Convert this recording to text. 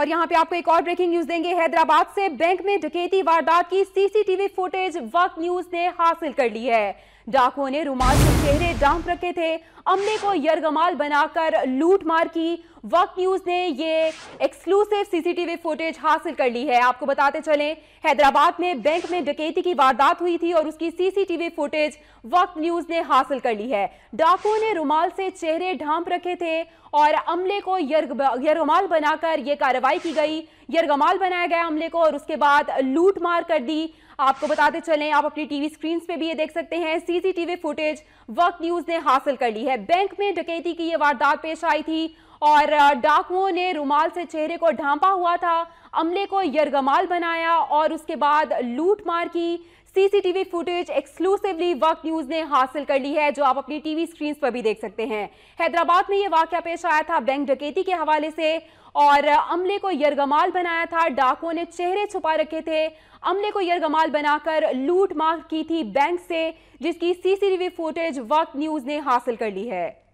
और यहाँ पे आपको एक और ब्रेकिंग न्यूज देंगे हैदराबाद से बैंक में डकैती वारदात की सीसीटीवी फुटेज वक्त न्यूज ने हासिल कर ली है डाकुओं ने रुमाल के चेहरे डांप रखे थे अमले को यरगमाल बनाकर लूट मार की वक्त न्यूज ने ये एक्सक्लूसिव सीसीटीवी फुटेज हासिल कर ली है आपको बताते चलें हैदराबाद में बैंक में डकैती की वारदात हुई थी और उसकी सीसीटीवी फुटेज वक्त न्यूज ने हासिल कर ली है डाकुओं ने रुमाल से चेहरे ढांप रखे थे और अमले को यरगमाल बनाकर ये कार्रवाई की गई यरगमाल बनाया गया अमले को और उसके बाद लूट मार कर दी आपको बताते चलें आप अपनी टीवी स्क्रीन पे भी ये देख सकते हैं सीसीटीवी फुटेज वक्त न्यूज ने हासिल कर ली है बैंक में डकैती की ये वारदात पेश आई थी और डाकुओं ने रुमाल से चेहरे को ढांपा हुआ था अमले को यरगमाल बनाया और उसके बाद लूट मार की CCTV footage exclusively Waqt news ने हासिल कर ली है जो आप अपनी टीवी स्क्रीन पर भी देख सकते हैं हैदराबाद में यह वाक्य पेश आया था बैंक डकेती के हवाले से और अमले को यरगमाल बनाया था डाकुओं ने चेहरे छुपा रखे थे अमले को यरगमाल बनाकर लूट मार की थी बैंक से जिसकी सीसीटीवी फुटेज वक्त न्यूज ने हासिल कर ली है